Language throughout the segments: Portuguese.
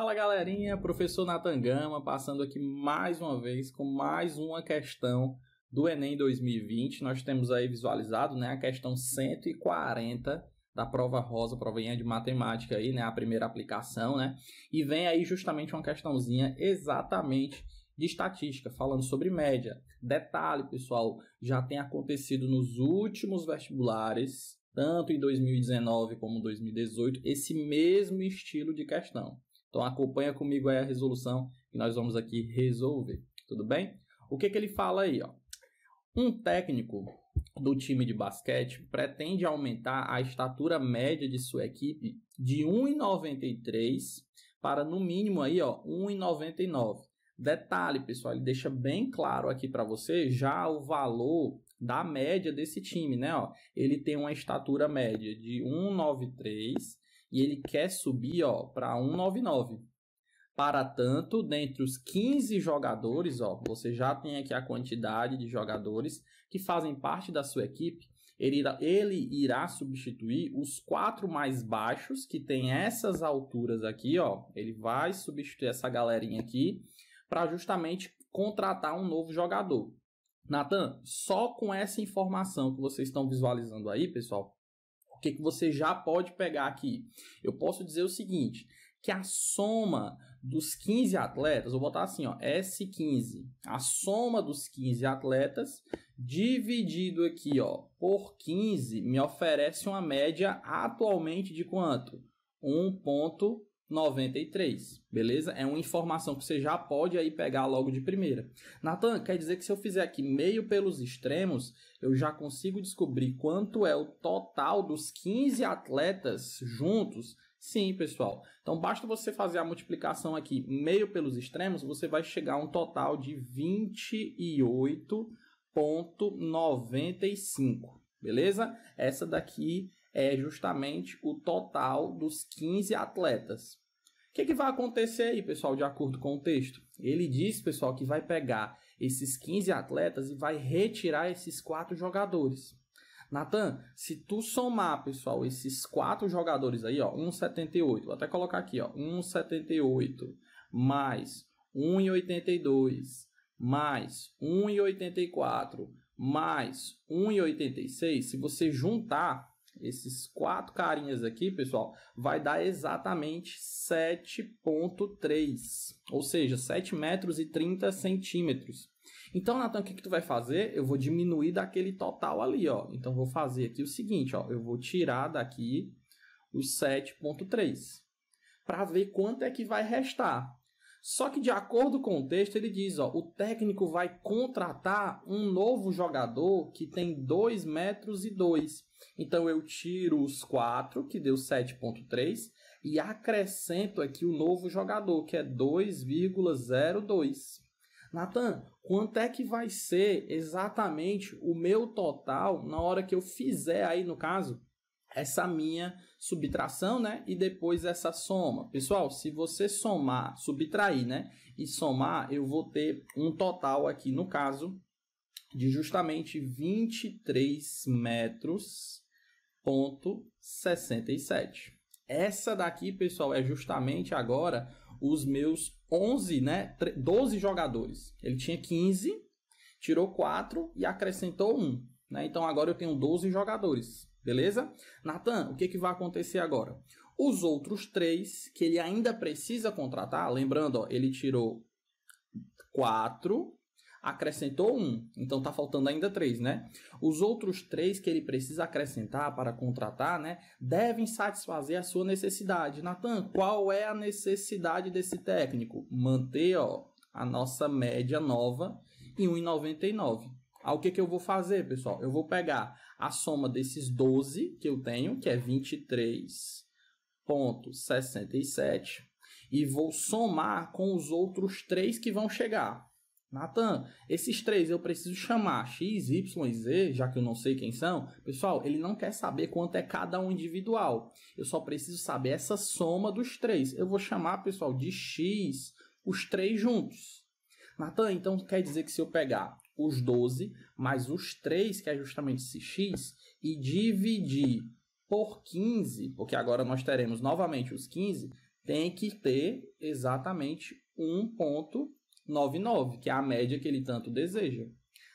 Fala galerinha, professor Natangama Gama passando aqui mais uma vez com mais uma questão do Enem 2020. Nós temos aí visualizado né, a questão 140 da prova rosa, provinha de matemática aí, né, a primeira aplicação, né? E vem aí justamente uma questãozinha exatamente de estatística, falando sobre média. Detalhe, pessoal, já tem acontecido nos últimos vestibulares, tanto em 2019 como 2018, esse mesmo estilo de questão. Então acompanha comigo aí a resolução que nós vamos aqui resolver, tudo bem? O que, que ele fala aí? Ó? Um técnico do time de basquete pretende aumentar a estatura média de sua equipe de 1,93 para no mínimo aí, ó, 1,99. Detalhe, pessoal, ele deixa bem claro aqui para você já o valor da média desse time, né, ó. Ele tem uma estatura média de 1,93 e ele quer subir ó para 199. Para tanto, dentre os 15 jogadores, ó, você já tem aqui a quantidade de jogadores que fazem parte da sua equipe. Ele irá, ele irá substituir os quatro mais baixos que tem essas alturas aqui, ó. Ele vai substituir essa galerinha aqui para justamente contratar um novo jogador. Natan, só com essa informação que vocês estão visualizando aí, pessoal, o que, que você já pode pegar aqui? Eu posso dizer o seguinte, que a soma dos 15 atletas, vou botar assim, ó, S15, a soma dos 15 atletas dividido aqui, ó, por 15 me oferece uma média atualmente de quanto? 1.5. 93, beleza? É uma informação que você já pode aí pegar logo de primeira. Natan, quer dizer que se eu fizer aqui meio pelos extremos, eu já consigo descobrir quanto é o total dos 15 atletas juntos? Sim, pessoal. Então basta você fazer a multiplicação aqui meio pelos extremos, você vai chegar a um total de 28.95, beleza? Essa daqui é justamente o total dos 15 atletas. O que, é que vai acontecer aí, pessoal, de acordo com o texto? Ele diz, pessoal, que vai pegar esses 15 atletas e vai retirar esses quatro jogadores. Natan, se tu somar, pessoal, esses quatro jogadores aí, ó, 1,78, vou até colocar aqui, ó, 1,78 mais 1,82 mais 1,84 mais 1,86, se você juntar, esses quatro carinhas aqui, pessoal, vai dar exatamente 7.3, ou seja, 7 metros e 30 centímetros. Então, Natan, o que, que tu vai fazer? Eu vou diminuir daquele total ali, ó. Então, vou fazer aqui o seguinte, ó. Eu vou tirar daqui os 7.3 para ver quanto é que vai restar. Só que de acordo com o texto, ele diz, ó, o técnico vai contratar um novo jogador que tem 2 metros e 2. Então eu tiro os 4, que deu 7.3, e acrescento aqui o novo jogador, que é 2,02. Natan, quanto é que vai ser exatamente o meu total na hora que eu fizer aí, no caso, essa minha subtração, né? E depois essa soma. Pessoal, se você somar, subtrair, né? E somar, eu vou ter um total aqui, no caso, de justamente 23 metros ponto 67. Essa daqui, pessoal, é justamente agora os meus 11, né? 12 jogadores. Ele tinha 15, tirou 4 e acrescentou 1. Né? Então agora eu tenho 12 jogadores. Beleza? Natan, o que, que vai acontecer agora? Os outros três que ele ainda precisa contratar, lembrando, ó, ele tirou quatro, acrescentou um, então tá faltando ainda três, né? Os outros três que ele precisa acrescentar para contratar, né, devem satisfazer a sua necessidade. Natan, qual é a necessidade desse técnico? Manter, ó, a nossa média nova em 1,99. ah, o que, que eu vou fazer, pessoal? Eu vou pegar a soma desses 12 que eu tenho, que é 23,67, e vou somar com os outros três que vão chegar. Natan, esses três eu preciso chamar X, Y e Z, já que eu não sei quem são. Pessoal, ele não quer saber quanto é cada um individual. Eu só preciso saber essa soma dos três. Eu vou chamar, pessoal, de X os três juntos. Natan, então quer dizer que se eu pegar os 12 mais os 3, que é justamente esse x, e dividir por 15, porque agora nós teremos novamente os 15, tem que ter exatamente 1.99, que é a média que ele tanto deseja.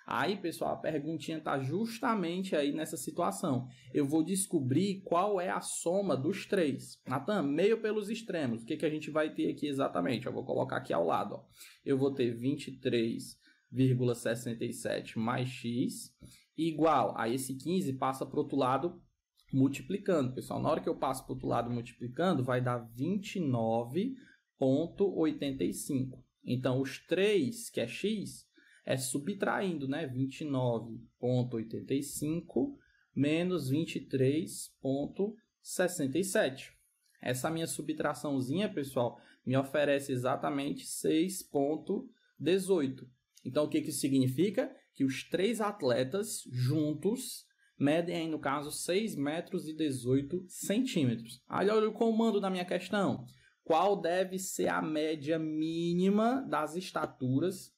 Aí, pessoal, a perguntinha está justamente aí nessa situação. Eu vou descobrir qual é a soma dos três. Natan, meio pelos extremos. O que, que a gente vai ter aqui exatamente? Eu vou colocar aqui ao lado. Ó. Eu vou ter 23 0,67 mais x igual a esse 15 passa para o outro lado multiplicando, pessoal. Na hora que eu passo para o outro lado multiplicando, vai dar 29,85. Então, os 3, que é x, é subtraindo, né? 29,85 menos 23,67. Essa minha subtraçãozinha, pessoal, me oferece exatamente 6,18. Então, o que, que isso significa? Que os três atletas juntos medem, aí, no caso, 6 metros e 18 centímetros. Aí, olha o comando da minha questão. Qual deve ser a média mínima das estaturas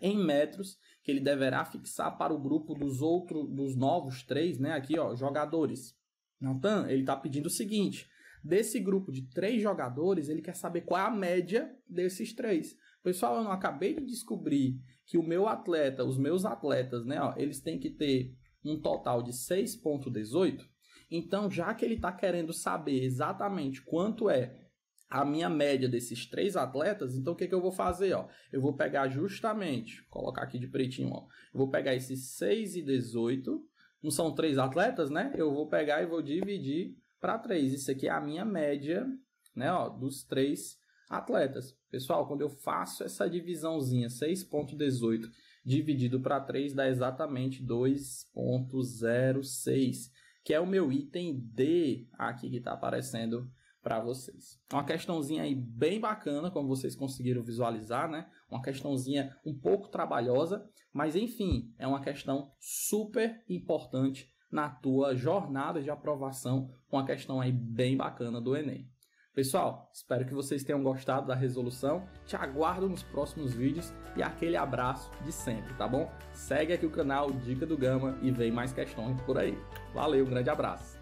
em metros que ele deverá fixar para o grupo dos outros, dos novos três, né? Aqui, ó, jogadores. Então ele está pedindo o seguinte: desse grupo de três jogadores, ele quer saber qual é a média desses três. Pessoal, eu não acabei de descobrir que o meu atleta, os meus atletas, né, ó, eles têm que ter um total de 6.18. Então, já que ele está querendo saber exatamente quanto é a minha média desses três atletas, então o que, que eu vou fazer? Ó? Eu vou pegar justamente, colocar aqui de pretinho, ó, eu vou pegar esses 6 e 18, não são três atletas, né? Eu vou pegar e vou dividir para 3. Isso aqui é a minha média né, ó, dos três atletas. Pessoal, quando eu faço essa divisãozinha 6.18 dividido para 3 dá exatamente 2.06, que é o meu item D aqui que está aparecendo para vocês. Uma questãozinha aí bem bacana, como vocês conseguiram visualizar, né? Uma questãozinha um pouco trabalhosa, mas enfim, é uma questão super importante na tua jornada de aprovação, uma questão aí bem bacana do Enem. Pessoal, espero que vocês tenham gostado da resolução. Te aguardo nos próximos vídeos e aquele abraço de sempre, tá bom? Segue aqui o canal Dica do Gama e vem mais questões por aí. Valeu, um grande abraço.